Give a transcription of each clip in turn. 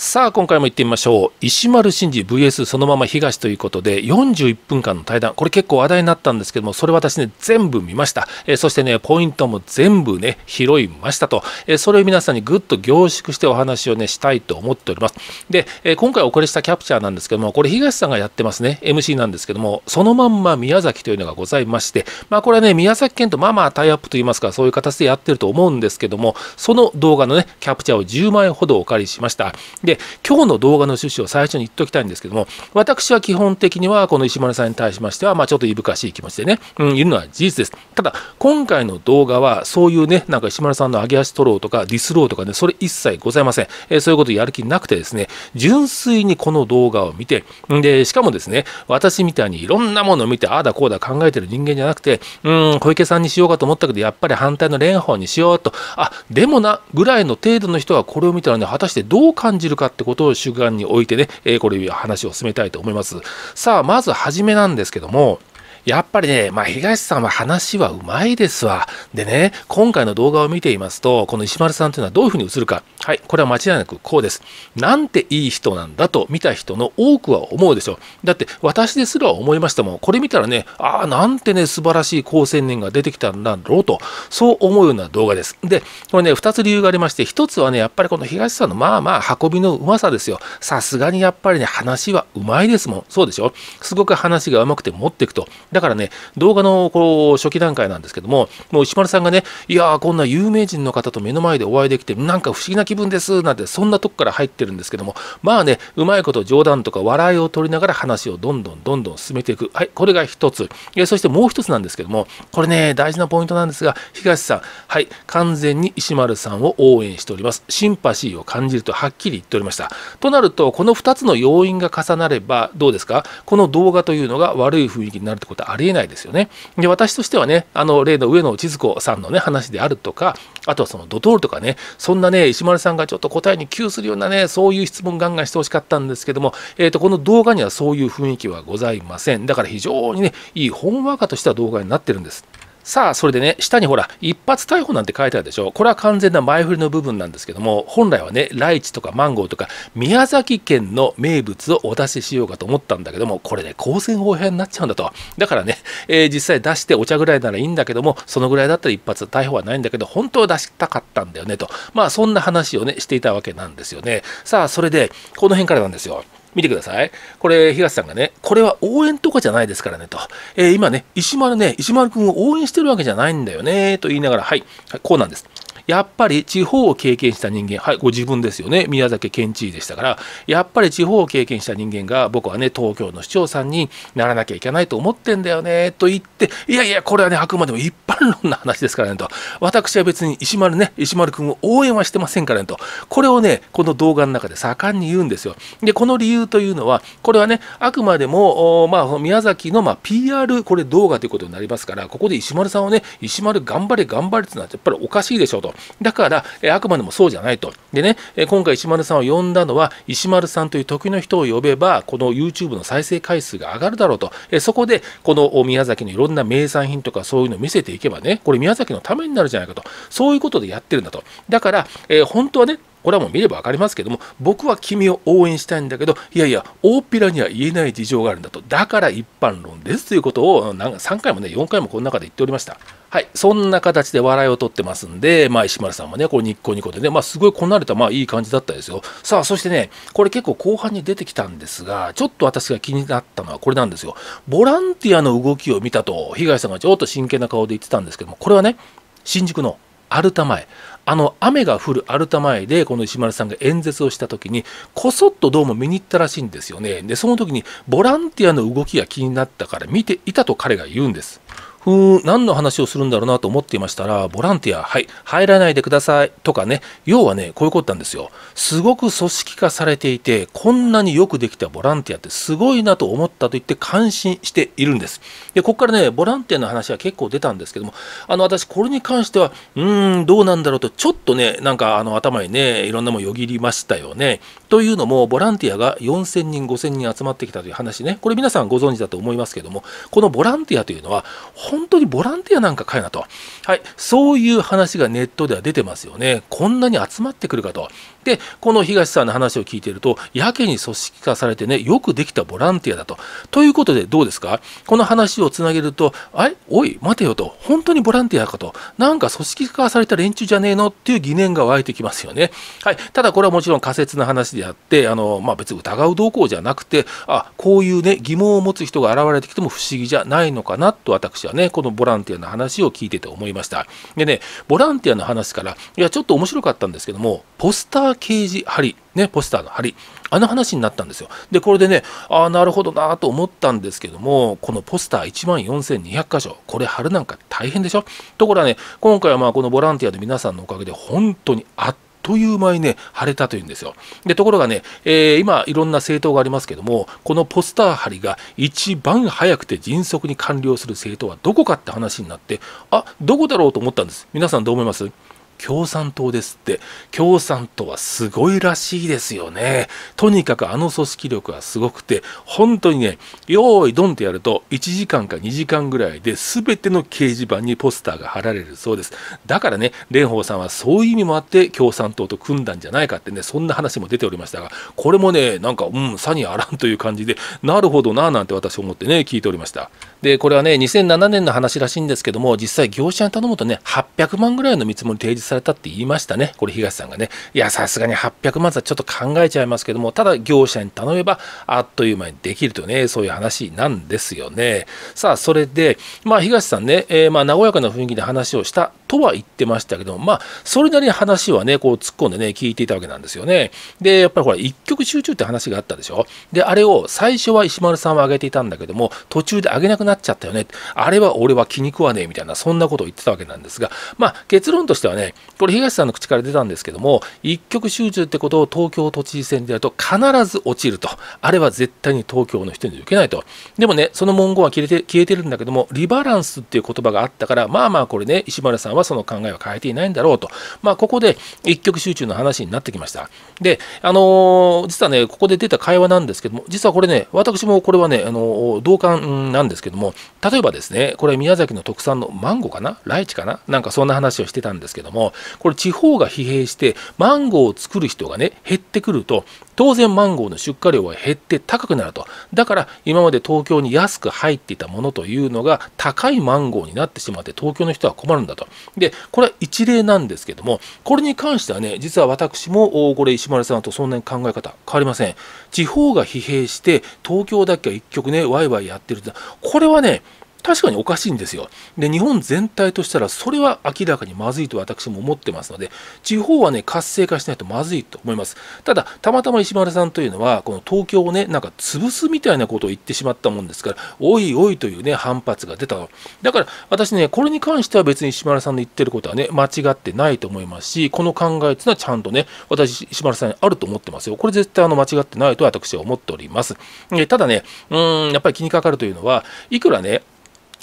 さあ今回も行ってみましょう石丸真二 VS そのまま東ということで41分間の対談これ結構話題になったんですけどもそれ私ね全部見ました、えー、そしてねポイントも全部ね拾いましたと、えー、それを皆さんにぐっと凝縮してお話をねしたいと思っておりますで、えー、今回お送りしたキャプチャーなんですけどもこれ東さんがやってますね MC なんですけどもそのまんま宮崎というのがございましてまあこれはね宮崎県とまあまあタイアップといいますかそういう形でやってると思うんですけどもその動画のねキャプチャーを10枚ほどお借りしましたで今日の動画の趣旨を最初に言っときたいんですけども私は基本的にはこの石丸さんに対しましては、まあ、ちょっといぶかしい気持ちでね、うん、いるのは事実ですただ今回の動画はそういうねなんか石丸さんの上げ足取ろうとかディスろうとかねそれ一切ございません、えー、そういうことやる気なくてですね純粋にこの動画を見てでしかもですね私みたいにいろんなものを見てああだこうだ考えてる人間じゃなくてうん小池さんにしようかと思ったけどやっぱり反対の蓮舫にしようとあでもなぐらいの程度の人がこれを見たらね果たしてどう感じるかかってことを主眼に置いてね、えこれ話を進めたいと思います。さあ、まずはじめなんですけども、やっぱりね、まあ、東さんは話はうまいですわ。でね、今回の動画を見ていますと、この石丸さんというのはどういうふうに映るか。はい、これは間違いなくこうです。なんていい人なんだと見た人の多くは思うでしょう。だって私ですら思いましたもん。これ見たらね、ああ、なんてね、素晴らしい好青年が出てきたんだろうと、そう思うような動画です。で、これね、2つ理由がありまして、1つはね、やっぱりこの東さんのまあまあ運びのうまさですよ。さすがにやっぱりね、話はうまいですもん。そうでしょ。すごく話がうまくて持っていくと。だからね、動画のこう初期段階なんですけども、もう石丸さんがね、いやー、こんな有名人の方と目の前でお会いできて、なんか不思議な気分ですなんてそんなとこから入ってるんですけどもまあねうまいこと冗談とか笑いを取りながら話をどんどんどんどん進めていくはいこれが1つえそしてもう1つなんですけどもこれね大事なポイントなんですが東さんはい完全に石丸さんを応援しておりますシンパシーを感じるとはっきり言っておりましたとなるとこの2つの要因が重なればどうですかこの動画というのが悪い雰囲気になるってことはありえないですよねで私としてはねあの例の上野千鶴子さんのね話であるとかあとはそのドトールとかねそんなね石丸さんがちょっと答えに窮するようなね、そういう質問ガンガンしてほしかったんですけども、えっ、ー、と、この動画にはそういう雰囲気はございません。だから非常にね、いい本んわとした動画になってるんです。さあ、それでね、下にほら、一発逮捕なんて書いてあるでしょ。これは完全な前振りの部分なんですけども、本来はね、ライチとかマンゴーとか、宮崎県の名物をお出ししようかと思ったんだけども、これね、公選法編になっちゃうんだと。だからね、えー、実際出してお茶ぐらいならいいんだけども、そのぐらいだったら一発逮捕はないんだけど、本当は出したかったんだよねと。まあ、そんな話をね、していたわけなんですよね。さあ、それで、この辺からなんですよ。見てください。これ、東さんがね、これは応援とかじゃないですからね、と。えー、今ね、石丸ね、石丸君を応援してるわけじゃないんだよね、と言いながら、はい、こうなんです。やっぱり地方を経験した人間、はい、ご自分ですよね、宮崎県知事でしたから、やっぱり地方を経験した人間が、僕はね、東京の市長さんにならなきゃいけないと思ってんだよね、と言って、いやいや、これはね、あくまでも一般論な話ですからね、と。私は別に石丸ね、石丸君を応援はしてませんからね、と。これをね、この動画の中で盛んに言うんですよ。で、この理由というのは、これはね、あくまでも、まあ、宮崎の、まあ、PR、これ動画ということになりますから、ここで石丸さんをね、石丸頑張れ頑張れってのはやっぱりおかしいでしょうと。だから、えあくまでもそうじゃないと。でね、え今回石丸さんを呼んだのは、石丸さんという時の人を呼べば、この YouTube の再生回数が上がるだろうと。えそこで、この宮崎のいろんな名産品とかそういうのを見せていけばね、これ宮崎のためになるじゃないかと。そういうことでやってるんだと。だから、え本当はね、これはもう見れば分かりますけども、僕は君を応援したいんだけど、いやいや、大っぴらには言えない事情があるんだと。だから一般論ですということを、3回もね、4回もこの中で言っておりました。はい、そんな形で笑いを取ってますんで、まあ、石丸さんもね、これ、ニッコニコでね、まあ、すごいこなれた、まあ、いい感じだったですよ。さあ、そしてね、これ結構後半に出てきたんですが、ちょっと私が気になったのはこれなんですよ。ボランティアの動きを見たと、被害者がちょっと真剣な顔で言ってたんですけども、これはね、新宿のアルタ前、あの雨が降るアルタ前で、この石丸さんが演説をした時に、こそっとどうも見に行ったらしいんですよね。で、その時に、ボランティアの動きが気になったから見ていたと彼が言うんです。ふーん、何の話をするんだろうなと思っていましたら、ボランティア、はい、入らないでくださいとかね、要はね、こういうことなんですよ。すごく組織化されていて、こんなによくできたボランティアってすごいなと思ったと言って感心しているんです。で、ここからね、ボランティアの話は結構出たんですけども、あの、私、これに関しては、うーん、どうなんだろうと、ちょっとね、なんか、あの、頭にね、いろんなもんよぎりましたよね。というのも、ボランティアが4000人、5000人集まってきたという話ね、これ皆さんご存知だと思いますけども、このボランティアというのは、本当にボランティアなんかかいなと、はい、そういう話がネットでは出てますよね、こんなに集まってくるかと。でこの東さんの話を聞いているとやけに組織化されてねよくできたボランティアだと。ということでどうですかこの話をつなげると「あれおい待てよ」と「本当にボランティアか」と「なんか組織化された連中じゃねえの」っていう疑念が湧いてきますよね。はい、ただこれはもちろん仮説の話であってあの、まあ、別に疑う動向じゃなくてあこういうね疑問を持つ人が現れてきても不思議じゃないのかなと私はねこのボランティアの話を聞いてて思いました。でねボランティアの話からいやちょっと面白かったんですけどもポスターケージ貼り、ね、ポスターの貼り、あの話になったんですよ。で、これでね、ああ、なるほどなと思ったんですけども、このポスター1万4200箇所、これ貼るなんか大変でしょところがね、今回はまあこのボランティアの皆さんのおかげで、本当にあっという間にね、貼れたというんですよ。で、ところがね、えー、今、いろんな政党がありますけども、このポスター貼りが一番早くて迅速に完了する政党はどこかって話になって、あ、どこだろうと思ったんです。皆さんどう思います共産党ですって共産党はすごいらしいですよねとにかくあの組織力はすごくて本当にね用意ドンってやると1時間か2時間ぐらいで全ての掲示板にポスターが貼られるそうですだからね蓮舫さんはそういう意味もあって共産党と組んだんじゃないかってねそんな話も出ておりましたがこれもねなんかうんさにあらんという感じでなるほどななんて私思ってね聞いておりましたでこれはね2007年の話らしいんですけども実際業者に頼むとね800万ぐらいの見積もり提示されたって言いましたね、これ、東さんがね、いや、さすがに800万はちょっと考えちゃいますけども、ただ業者に頼めば、あっという間にできるとね、そういう話なんですよね。さあ、それで、まあ、東さんね、えー、まあ、和やかな雰囲気で話をしたとは言ってましたけども、まあ、それなりに話はね、こう突っ込んでね、聞いていたわけなんですよね。で、やっぱりほら、一曲集中って話があったでしょ。で、あれを最初は石丸さんは上げていたんだけども、途中で上げなくなっちゃったよね。あれは俺は気に食わねえみたいな、そんなことを言ってたわけなんですが、まあ、結論としてはね、これ、東さんの口から出たんですけども、一曲集中ってことを東京都知事選でやると必ず落ちると。あれは絶対に東京の人に受けないと。でもね、その文言は消えて消えてるんだけども、リバランスっていう言葉があったから、まあまあこれね、石丸さんははその考えは変えていないんだろうと、まあ、ここで一極集中の話になってきました。で、あの実はね、ここで出た会話なんですけども、実はこれね、私もこれはね、あの同感なんですけども、例えばですね、これ宮崎の特産のマンゴーかなライチかななんかそんな話をしてたんですけども、これ地方が疲弊して、マンゴーを作る人がね、減ってくると、当然マンゴーの出荷量は減って高くなるとだから今まで東京に安く入っていたものというのが高いマンゴーになってしまって東京の人は困るんだとでこれは一例なんですけどもこれに関してはね実は私もこれ石丸さんとそんなに考え方変わりません地方が疲弊して東京だけは一局ねワイワイやってるってこれはね確かにおかしいんですよ。で、日本全体としたら、それは明らかにまずいと私も思ってますので、地方はね、活性化しないとまずいと思います。ただ、たまたま石丸さんというのは、この東京をね、なんか潰すみたいなことを言ってしまったもんですから、おいおいというね、反発が出たの。だから、私ね、これに関しては別に石丸さんの言ってることはね、間違ってないと思いますし、この考えというのはちゃんとね、私、石丸さんにあると思ってますよ。これ絶対あの間違ってないと私は思っております。えただね、うん、やっぱり気にかかるというのは、いくらね、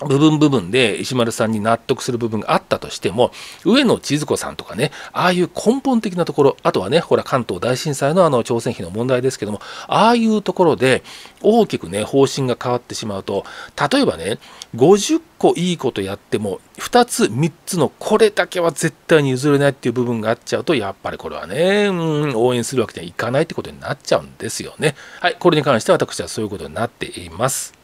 部分部分で石丸さんに納得する部分があったとしても上野千鶴子さんとかねああいう根本的なところあとはねほら関東大震災のあの朝鮮費の問題ですけどもああいうところで大きくね方針が変わってしまうと例えばね50個いいことやっても2つ3つのこれだけは絶対に譲れないっていう部分があっちゃうとやっぱりこれはね応援するわけにはいかないってことになっちゃうんですよねはいこれに関しては私はそういうことになっています。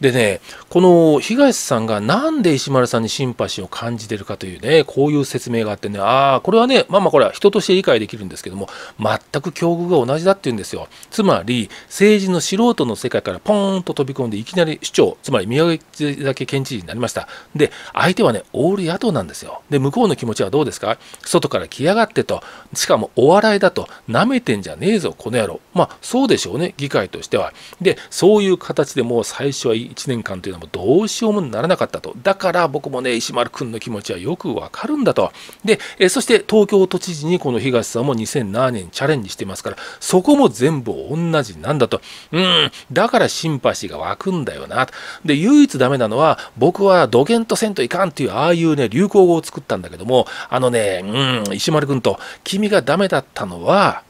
でね、この東さんがなんで石丸さんにシンパシーを感じてるかというね、こういう説明があってね、ああ、これはね、まあまあこれは人として理解できるんですけども、全く境遇が同じだっていうんですよ。つまり、政治の素人の世界からポーンと飛び込んでいきなり市長、つまり宮崎県知事になりました。で、相手はね、オール野党なんですよ。で、向こうの気持ちはどうですか外から来やがってと、しかもお笑いだと、舐めてんじゃねえぞ、この野郎。まあそうでしょうね、議会としては。で、そういう形でもう最初は1年間というのもどうしようもならなかったと。だから僕もね、石丸君の気持ちはよくわかるんだと。で、えそして東京都知事にこの東さんも2007年チャレンジしてますから、そこも全部同じなんだと。うん、だからシンパシーが湧くんだよな。で、唯一ダメなのは、僕はゲンとせんといかんっていう、ああいうね、流行語を作ったんだけども、あのね、うん、石丸君と、君がダメだったのは、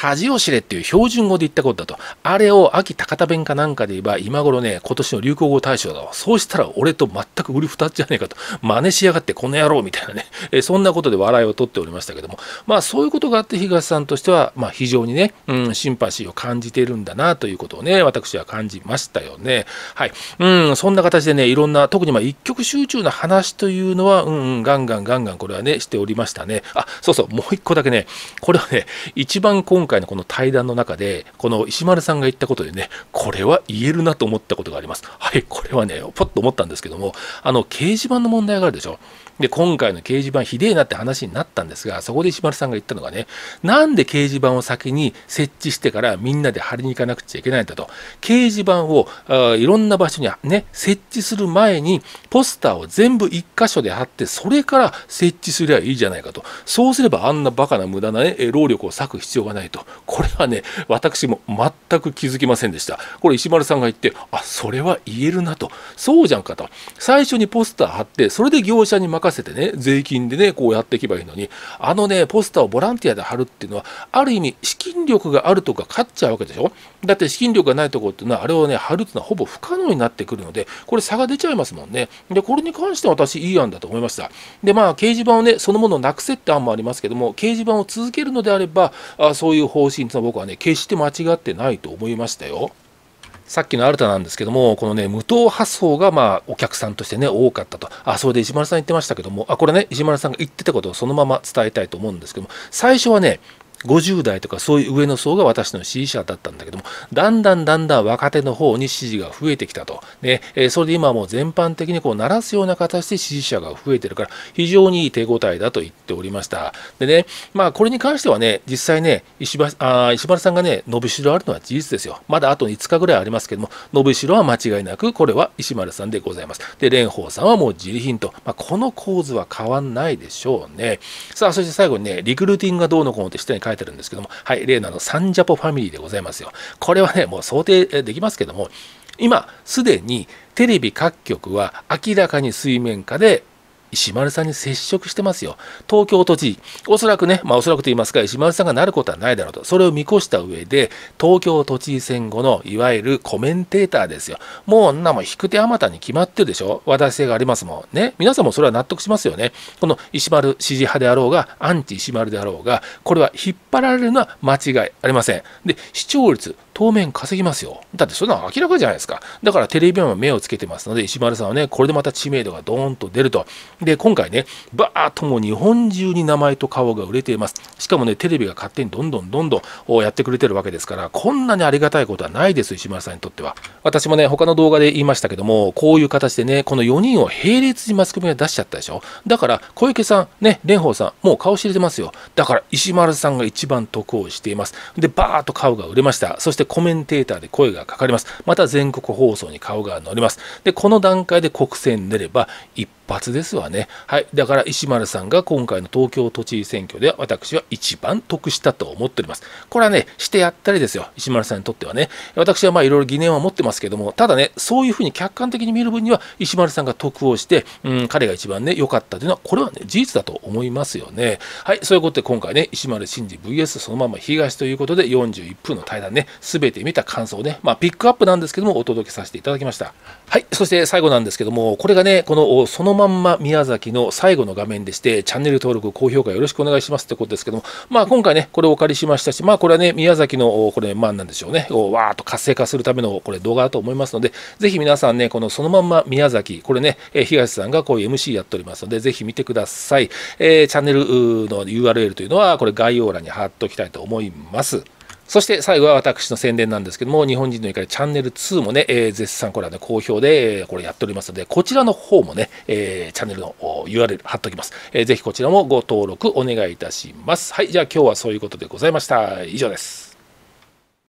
恥を知れっていう標準語で言ったことだと。あれを秋高田弁かなんかで言えば、今頃ね、今年の流行語大賞だわ。そうしたら俺と全く売り二つじゃねえかと。真似しやがってこの野郎みたいなね。えそんなことで笑いを取っておりましたけども。まあそういうことがあって東さんとしては、まあ非常にね、うん、シンパシーを感じているんだなということをね、私は感じましたよね。はい。うん、そんな形でね、いろんな、特にまあ一極集中の話というのは、うん、うん、ガンガンガンガンこれはね、しておりましたね。あ、そうそう、もう一個だけね、これはね、一番今回回のこの対談の中で、この石丸さんが言ったことでね、これは言えるなと思ったことがあります。はい、これはね、ぽっと思ったんですけども、あの、掲示板の問題があるでしょ。で、今回の掲示板ひでえなって話になったんですが、そこで石丸さんが言ったのがね、なんで掲示板を先に設置してからみんなで貼りに行かなくちゃいけないんだと、掲示板をあいろんな場所にね、設置する前に、ポスターを全部1箇所で貼って、それから設置すりゃいいじゃないかと、そうすればあんなバカな無駄な、ね、労力を割く必要がないと、とこれはね私も全く気づきませんでしたこれ石丸さんが言ってあそれは言えるなとそうじゃんかと最初にポスター貼ってそれで業者に任せてね税金でねこうやっていけばいいのにあのねポスターをボランティアで貼るっていうのはある意味資金力があるとか勝っちゃうわけでしょだって資金力がないとこっていうのはあれをね貼るっていうのはほぼ不可能になってくるのでこれ差が出ちゃいますもんねでこれに関しては私いい案だと思いましたでまあ掲示板をねそのものをなくせって案もありますけども掲示板を続けるのであればあそういう方針というのは僕はね、決して間違ってないと思いましたよ。さっきの新たなんですけども、このね、無党派層が、まあ、お客さんとしてね、多かったと。あ、それで石丸さん言ってましたけども、あ、これね、石丸さんが言ってたことをそのまま伝えたいと思うんですけども、最初はね、50代とかそういう上の層が私の支持者だったんだけども、だんだんだんだん若手の方に支持が増えてきたと。ね、えそれで今もう全般的にこう鳴らすような形で支持者が増えてるから、非常にいい手応えだと言っておりました。でね、まあこれに関してはね、実際ね、石橋あ石丸さんがね、伸びしろあるのは事実ですよ。まだあと5日ぐらいありますけども、伸びしろは間違いなく、これは石丸さんでございます。で、蓮舫さんはもう自利品と、まあ、この構図は変わんないでしょうね。さあ、そして最後にね、リクルーティングがどうのこうのって下に書書いてるんですけども、はい、例のあのサンジャポファミリーでございますよ。これはね、もう想定できますけども、今、すでにテレビ各局は明らかに水面下で石丸さんに接触してますよ。東京都知事、おそらくね、まあおそらくと言いますか、石丸さんがなることはないだろうと、それを見越した上で、東京都知事選後のいわゆるコメンテーターですよ。もう女も引く手あまたに決まってるでしょ。話題性がありますもん。ね。皆さんもそれは納得しますよね。この石丸支持派であろうが、アンチ石丸であろうが、これは引っ張られるのは間違いありません。で、視聴率、当面稼ぎますよ。だってそんなの明らかじゃないですか。だからテレビマンは目をつけてますので、石丸さんはね、これでまた知名度がドーンと出ると。で、今回ね、バーっともう日本中に名前と顔が売れています。しかもね、テレビが勝手にどんどんどんどんやってくれてるわけですから、こんなにありがたいことはないです、石丸さんにとっては。私もね、他の動画で言いましたけども、こういう形でね、この4人を並列にマスコミが出しちゃったでしょ。だから、小池さん、ね、蓮舫さん、もう顔知れてますよ。だから、石丸さんが一番得をしています。で、バーっと顔が売れました。そしてコメンテーターで声がかかります。また全国放送に顔が乗ります。で、この段階で国政に出れば、一発ですわね。はい。だから石丸さんが今回の東京都知事選挙では私は一番得したと思っております。これはね、してやったりですよ。石丸さんにとってはね。私はまあいろいろ疑念は持ってますけども、ただね、そういうふうに客観的に見る分には石丸さんが得をして、うん、彼が一番ね、良かったというのは、これはね、事実だと思いますよね。はい。そういうことで今回ね、石丸真二 VS そのまま東ということで41分の対談ね、すべて見た感想をね、まあピックアップなんですけども、お届けさせていただきました。はい。そして最後なんですけども、これがね、このそのまままんま宮崎の最後の画面でして、チャンネル登録、高評価よろしくお願いしますってことですけども、まあ今回ね、これをお借りしましたし、まあこれはね、宮崎の、これ、まあなんでしょうね、わーっと活性化するためのこれ動画だと思いますので、ぜひ皆さんね、このそのまんま宮崎、これね、東さんがこういう MC やっておりますので、ぜひ見てください。えー、チャンネルの URL というのは、これ概要欄に貼っておきたいと思います。そして最後は私の宣伝なんですけども、日本人の怒りチャンネル2もね、えー、絶賛これはね、好評で、えこれやっておりますので、こちらの方もね、えー、チャンネルの URL 貼っておきます、えー。ぜひこちらもご登録お願いいたします。はい、じゃあ今日はそういうことでございました。以上です。